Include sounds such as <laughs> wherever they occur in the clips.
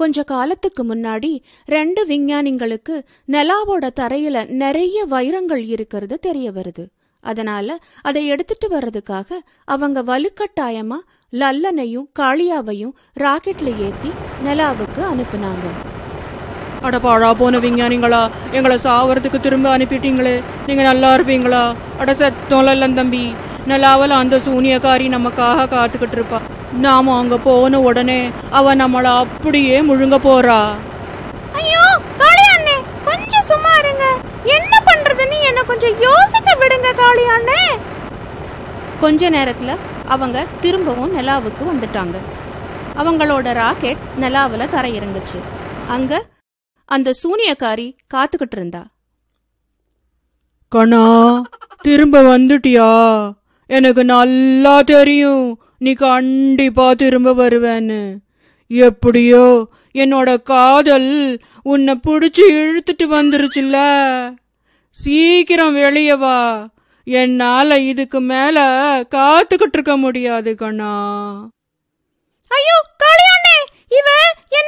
கொஞ்ச காலத்துக்கு முன்னாடி ரெண்டு விஞ்ஞானிங்களுக்கு நிலாவோட தரையில நிறைய வைரங்கள் இருக்கிறது தெரிய வருது அதனால அதை எடுத்துட்டு வர்றதுக்காக அவங்க வலுக்கட்டாயமா லல்லனையும் காளியாவையும் ராக்கெட்ல ஏத்தி நிலாவுக்கு அனுப்புனாங்க பாழா போன விஞ்ஞானிங்களா எங்களை சாவறதுக்கு திரும்ப அனுப்பிட்டீங்களே நீங்க நல்லா இருப்பீங்களா அட சத்தம் தம்பி நிலாவில் அந்த சூனியக்காரி நமக்காக காத்துக்கிட்டு இருப்பா நாம அங்க போன உடனே அவ நம்மள அப்படியே முழுங்க போறா ஐயோ காளியாண்ணே கொஞ்சம் சும்மா இருங்க என்ன பண்றதுன்னு என்ன கொஞ்சம் யோசிக்க விடுங்க காளியாண்ணே கொஞ்ச நேரத்துல அவங்க திரும்பவும் நிலாவுக்கு வந்துட்டாங்க அவங்களோட ராக்கெட் நிலாவில் தரையிறங்குச்சு அங்க அந்த சூனியக்காரி காத்துக்கிட்டு இருந்தா கணா திரும்ப வந்துட்டியா எனக்கு நல்லா தெரியும் நீ கண்டிப்பா திரும்ப வருவேன்னு எப்படியோ என்னோட காதல் உன்னை பிடிச்சி இழுத்துட்டு வந்துருச்சுல்ல சீக்கிரம் வெளியே வா என்னால இதுக்கு மேல காத்துக்கிட்டு இருக்க முடியாது கண்ணா ஐயோ காளியாண்டே இவ என்ன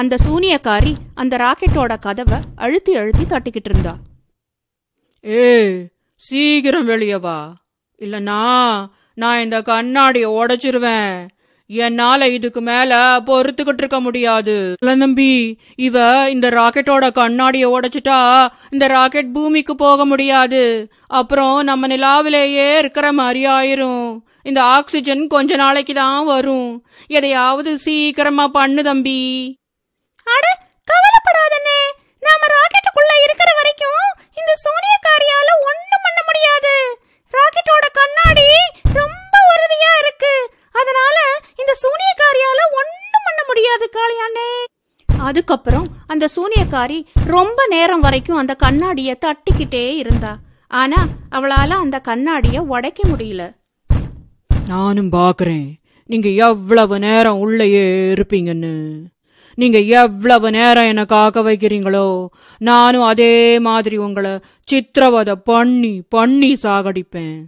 அந்த சூனியக்காரி அந்த ராக்கெட்டோட கதவை அழுத்தி அழுத்தி தட்டிக்கிட்டு இருந்தா ஏ சீக்கிரம் வெளியவா வா இல்லனா நான் இந்த கண்ணாடிய உடைச்சிருவேன் என்னால இதுக்கு மேல பொறுத்துக்கிட்டு இருக்க முடியாது நம்பி இவ இந்த ராக்கெட்டோட கண்ணாடிய உடைச்சிட்டா இந்த ராக்கெட் பூமிக்கு போக முடியாது அப்புறம் நம்ம நிலாவிலேயே இருக்கிற மாதிரி ஆயிரும் இந்த ஆக்சிஜன் கொஞ்ச நாளைக்கு தான் வரும் எதையாவது சீக்கிரமா பண்ணு தம்பி இந்த சோனியக்காரியால ஒண்ணும் பண்ண முடியாது ராக்கெட்டோட கண்ணாடி ரொம்ப உறுதியா இருக்கு அதனால இந்த சூனியக்காரியால ஒண்ணும் பண்ண முடியாது காளியாண்டே அதுக்கப்புறம் அந்த சூனியக்காரி ரொம்ப நேரம் வரைக்கும் அந்த கண்ணாடியை தட்டிக்கிட்டே இருந்தா ஆனா அவளால அந்த கண்ணாடிய உடைக்க முடியல நானும் பாக்குறேன் நீங்க எவ்வளவு நேரம் உள்ளேயே இருப்பீங்கன்னு நீங்க எவ்வளவு நேரம் எனக்கு ஆக வைக்கிறீங்களோ நானும் அதே மாதிரி உங்களை சித்திரவதை பண்ணி பண்ணி சாகடிப்பேன்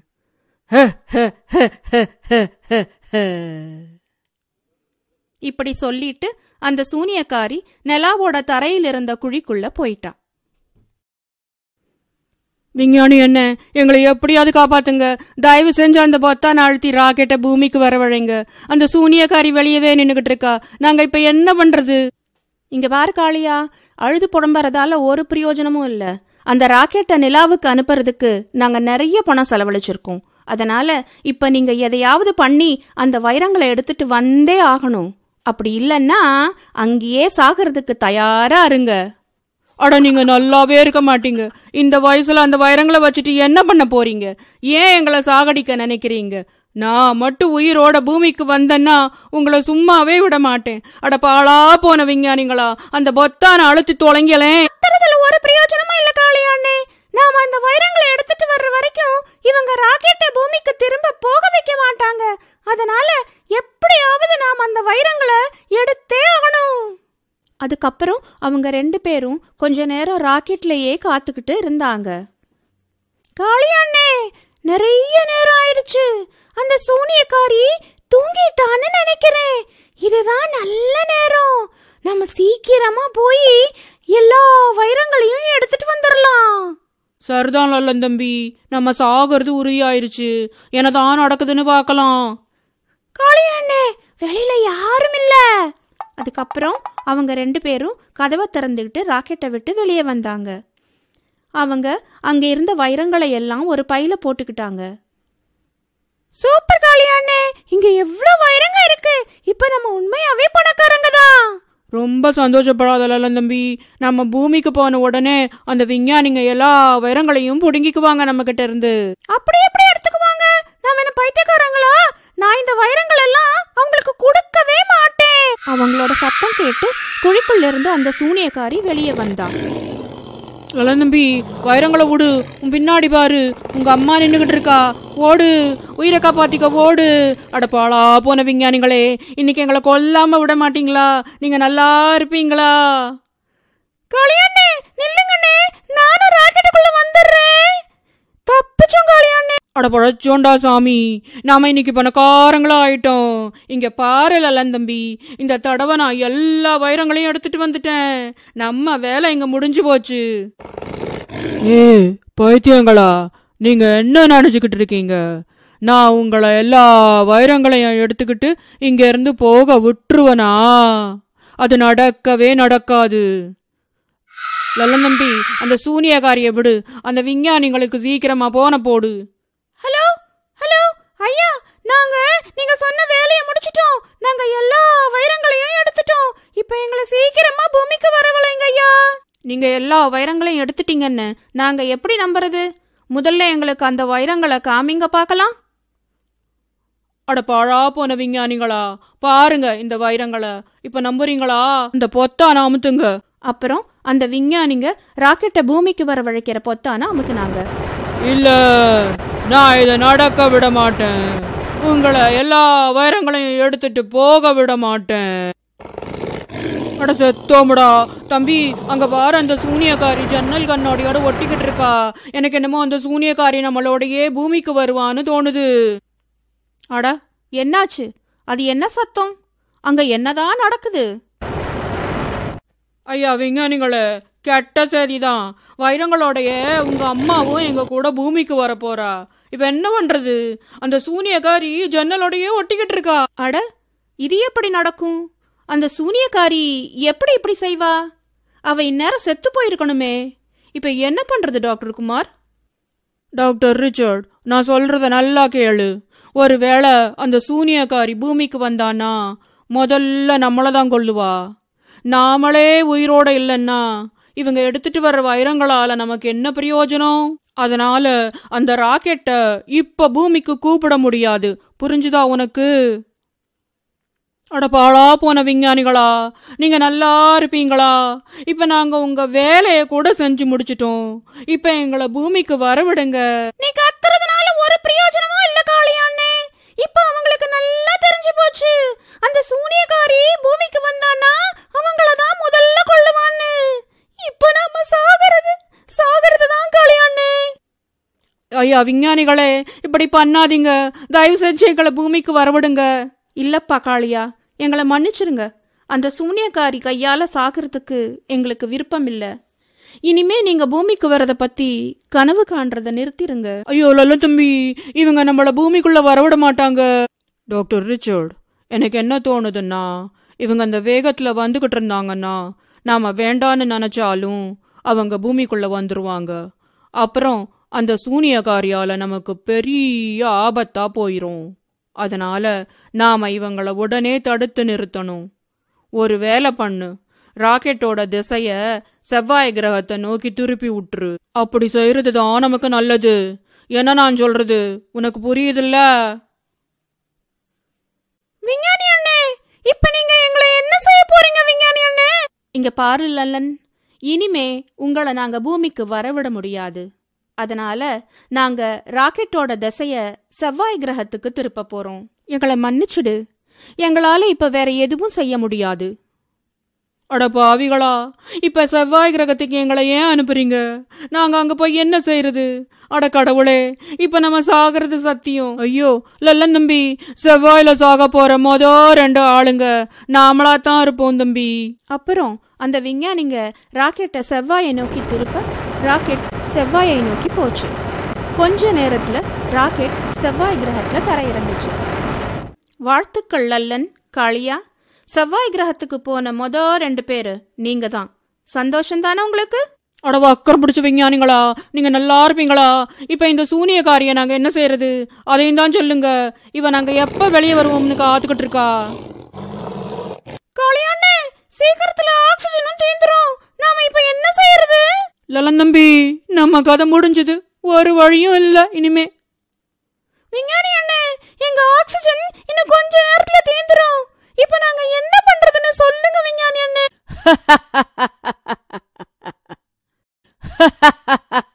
இப்படி சொல்லிட்டு அந்த சூனியக்காரி நெலாவோட தரையில் இருந்த குழிக்குள்ள போயிட்டா விஞ்ஞானி என்ன எங்களை எப்படியாவது காப்பாத்துங்க தயவு செஞ்சு அந்த பொத்தான் அழுத்தி ராக்கெட்டை பூமிக்கு வரவழைங்க அந்த சூனியக்காரி வெளியவே நின்னுகிட்டு இருக்கா நாங்க இப்ப என்ன பண்றது இங்க பாரு காளியா அழுது புடம்புறதால ஒரு பிரயோஜனமும் இல்ல அந்த ராக்கெட்டை நிலாவுக்கு அனுப்புறதுக்கு நாங்க நிறைய பணம் செலவழிச்சிருக்கோம் அதனால இப்ப நீங்க எதையாவது பண்ணி அந்த வைரங்களை எடுத்துட்டு வந்தே ஆகணும் அப்படி இல்லைன்னா அங்கேயே சாகிறதுக்கு தயாரா இருங்க அட நீங்க நல்லாவே இருக்க மாட்டீங்க இந்த வயசுல அந்த வைரங்களை வச்சுட்டு என்ன பண்ண போறீங்க ஏன் எங்களை சாகடிக்க நினைக்கிறீங்க நான் மட்டும் உயிரோட பூமிக்கு வந்தேன்னா உங்களை சும்மாவே விட மாட்டேன் அட பாலா போன விஞ்ஞானிங்களா அந்த பொத்தான அழுத்தி தொலைங்களேன் ஒரு பிரயோஜனமா இல்ல காளியாண்ணே நாம அந்த வைரங்களை எடுத்துட்டு வர்ற வரைக்கும் இவங்க ராக்கெட்டை பூமிக்கு திரும்ப போக வைக்க மாட்டாங்க அதனால எப்படியாவது நாம் அந்த வைரங்களை எடுத்தே ஆகணும் அதுக்கப்புறம் அவங்க ரெண்டு பேரும் கொஞ்ச நேரம் ராக்கெட்லேயே காத்துக்கிட்டு இருந்தாங்க காளியாண்ணே நிறைய நேரம் ஆயிடுச்சு அந்த சூனியக்காரி தூங்கிட்டான்னு நினைக்கிறேன் இதுதான் நல்ல நேரம் நம்ம சீக்கிரமா போய் எல்லா வைரங்களையும் எடுத்துட்டு வந்துடலாம் சரிதான் நல்ல தம்பி நம்ம சாகிறது உறுதியாயிருச்சு என்னதான் நடக்குதுன்னு பார்க்கலாம் காளியாண்ணே வெளியில யாரும் இல்லை அதுக்கப்புறம் அவங்க ரெண்டு பேரும் கதவை திறந்துக்கிட்டு ராக்கெட்டை விட்டு வெளியே வந்தாங்க அவங்க அங்கே இருந்த வைரங்களை எல்லாம் ஒரு பையில போட்டுக்கிட்டாங்க சூப்பர் காளியாண்ணே இங்க எவ்வளவு வைரங்க இருக்கு இப்ப நம்ம உண்மையாவே பணக்காரங்க தான் ரொம்ப சந்தோஷப்படாதல தம்பி நம்ம பூமிக்கு போன உடனே அந்த விஞ்ஞானிங்க எல்லா வைரங்களையும் புடுங்கிக்குவாங்க நம்ம கிட்ட இருந்து அப்படி எப்படி எடுத்துக்குவாங்க நாம என்ன பைத்தியக்காரங்களா நான் இந்த வைரங்கள் எல்லாம் அவங்களுக்கு கொடுக்கவே மாட்டேன் அவங்களோட சத்தம் கேட்டு குழிக்குள்ளிருந்து அந்த சூனியக்காரி வெளியே வந்தான் நம்பி வைரங்களை விடு உன் பின்னாடி பாரு உங்க அம்மா நின்றுகிட்டு இருக்கா ஓடு உயிரை காப்பாத்திக்க ஓடு அடப்பாளா போன விஞ்ஞானிகளே இன்னைக்கு எங்களை கொல்லாம விட மாட்டீங்களா நீங்க நல்லா இருப்பீங்களா கல்யாண அட பழச்சோண்டா சாமி நாம இன்னைக்கு பணக்காரங்களா ஆயிட்டோம் இங்க பாரு தம்பி இந்த தடவை நான் எல்லா வைரங்களையும் எடுத்துட்டு வந்துட்டேன் நம்ம வேலை இங்க முடிஞ்சு போச்சு ஏ பைத்தியங்களா நீங்க என்ன நினைச்சுக்கிட்டு இருக்கீங்க நான் உங்களை எல்லா வைரங்களையும் எடுத்துக்கிட்டு இங்க இருந்து போக விட்டுருவனா அது நடக்கவே நடக்காது லல்லன் தம்பி அந்த சூனியகாரியை விடு அந்த விஞ்ஞானிங்களுக்கு சீக்கிரமா போன போடு வேலையை முடிச்சிட்டோம் நாங்க எல்லா வைரங்களையும் எடுத்துட்டோம் இப்போ எங்களை சீக்கிரமா பூமிக்கு வரவழைங்க ஐயா நீங்க எல்லா வைரங்களையும் எடுத்துட்டீங்கன்னு நாங்க எப்படி நம்புறது முதல்ல எங்களுக்கு அந்த வைரங்களை காமிங்க பார்க்கலாம் அட பாழா போன விஞ்ஞானிங்களா பாருங்க இந்த வைரங்களை இப்ப நம்புறீங்களா இந்த பொத்தான அமுத்துங்க அப்புறம் அந்த விஞ்ஞானிங்க ராக்கெட்டை பூமிக்கு வர வழைக்கிற பொத்தான அமுக்குனாங்க இல்ல நான் இதை நடக்க விட மாட்டேன் உங்களை எல்லா வைரங்களையும் எடுத்துட்டு போக விட மாட்டேன் அட செத்தோமுடா தம்பி அங்க பாரு அந்த சூனியக்காரி ஜன்னல் கண்ணாடியோட ஒட்டிக்கிட்டு இருக்கா எனக்கு என்னமோ அந்த சூனியக்காரி நம்மளோடையே பூமிக்கு வருவான்னு தோணுது அட என்னாச்சு அது என்ன சத்தம் அங்க என்னதான் நடக்குது ஐயா விஞ்ஞானிகளே கெட்ட சரிதான் வைரங்களோடைய உங்க அம்மாவும் எங்க கூட பூமிக்கு வரப்போறா இவ என்ன பண்றது அந்த சூனியக்காரி ஜன்னலோடையே ஒட்டிக்கிட்டு இருக்கா அட இது எப்படி நடக்கும் அந்த சூனியக்காரி எப்படி இப்படி செய்வா அவ இந்நேரம் செத்து போயிருக்கணுமே இப்ப என்ன பண்றது டாக்டர் குமார் டாக்டர் ரிச்சர்ட் நான் சொல்றத நல்லா கேளு ஒருவேளை அந்த சூனியக்காரி பூமிக்கு வந்தானா முதல்ல நம்மளை தான் கொள்ளுவா நாமளே உயிரோட இல்லைன்னா இவங்க எடுத்துட்டு வர்ற வைரங்களால நமக்கு என்ன பிரயோஜனம் அதனால அந்த ராக்கெட்டை இப்ப பூமிக்கு கூப்பிட முடியாது புரிஞ்சுதா உனக்கு அட பாழா போன விஞ்ஞானிகளா நீங்க நல்லா இருப்பீங்களா இப்ப நாங்க உங்க வேலைய கூட செஞ்சு முடிச்சிட்டோம் இப்ப எங்களை பூமிக்கு வரவிடுங்க நீ கத்துறதுனால ஒரு பிரயோஜனமும் இல்ல காளியாண்ணே இப்ப அவங்களுக்கு நல்லா தெரிஞ்சு போச்சு அந்த சூனியக்காரி பூமிக்கு வந்தானா அவங்கள தான் முதல்ல கொள்ளுவான்னு இப்ப நாம சாகிறது சாகிறது தான் காளியா ஐயா விஞ்ஞானிகளே இப்படி பண்ணாதீங்க தயவு செஞ்சு எங்களை பூமிக்கு வரவிடுங்க இல்லப்பா காளியா எங்களை மன்னிச்சிருங்க அந்த சூனியக்காரி கையால சாகிறதுக்கு எங்களுக்கு விருப்பம் இல்ல இனிமே நீங்க பூமிக்கு வரத பத்தி கனவு காண்றத நிறுத்திருங்க ஐயோ லல்ல தம்பி இவங்க நம்மள பூமிக்குள்ள வரவிட மாட்டாங்க டாக்டர் ரிச்சர்ட் எனக்கு என்ன தோணுதுன்னா இவங்க அந்த வேகத்துல வந்துகிட்டு இருந்தாங்கன்னா நாம வேண்டான்னு நினைச்சாலும் அவங்க பூமிக்குள்ள வந்துருவாங்க அப்புறம் அந்த சூனியகாரியால நமக்கு பெரிய ஆபத்தா போயிரும் அதனால நாம இவங்களை உடனே தடுத்து நிறுத்தணும் ஒரு வேலை பண்ணு ராக்கெட்டோட திசைய செவ்வாய் கிரகத்தை நோக்கி திருப்பி விட்டுரு அப்படி செய்யறது தான் நமக்கு நல்லது என்ன நான் சொல்றது உனக்கு புரியுதுல்ல விஞ்ஞானி அண்ணே இப்ப நீங்க எங்களை என்ன செய்ய போறீங்க விஞ்ஞானி அண்ணே இங்க பாரு லல்லன் இனிமே உங்களை நாங்க பூமிக்கு வரவிட முடியாது அதனால நாங்க ராக்கெட்டோட திசைய செவ்வாய் கிரகத்துக்கு திருப்ப போறோம் எங்களை மன்னிச்சுடு எங்களால இப்ப வேற எதுவும் செய்ய முடியாது அட பாவிகளா இப்ப செவ்வாய் கிரகத்துக்கு எங்களை ஏன் அனுப்புறீங்க நாங்க அங்க போய் என்ன செய்யறது அட கடவுளே இப்ப நம்ம சாகிறது சத்தியம் ஐயோ லல்ல தம்பி செவ்வாயில சாக போற மோதோ ரெண்டு ஆளுங்க நாமளா தான் இருப்போம் தம்பி அப்புறம் அந்த விஞ்ஞானிங்க ராக்கெட்டை செவ்வாயை நோக்கி திருப்ப ராக்கெட் செவ்வாயை நோக்கி போச்சு கொஞ்ச நேரத்தில் ராக்கெட் செவ்வாய் கிரகத்தில் தரையிறந்துச்சு வாழ்த்துக்கள் லல்லன் காளியா செவ்வாய் கிரகத்துக்கு போன மொத ரெண்டு பேர் நீங்க தான் சந்தோஷம் தானே உங்களுக்கு அடவா அக்கறை பிடிச்ச விஞ்ஞானிங்களா நீங்க நல்லா இருப்பீங்களா இப்ப இந்த சூனிய காரியம் நாங்க என்ன செய்யறது அதையும் தான் சொல்லுங்க இவ நாங்க எப்ப வெளியே வருவோம்னு காத்துக்கிட்டு இருக்கா காளியாண்ணே சீக்கிரத்துல ஆக்சிஜனும் தீந்துரும் நாம இப்ப என்ன செய்யறது லலன் தம்பி நம்ம கதை முடிஞ்சது ஒரு வழியும் இல்லை இனிமே விஞ்ஞானி அண்ணே எங்க ஆக்சிஜன் இன்னும் கொஞ்ச நேரத்துல தீந்துரும் இப்ப நாங்க என்ன பண்றதுன்னு சொல்லுங்க விஞ்ஞானி அண்ணே <laughs>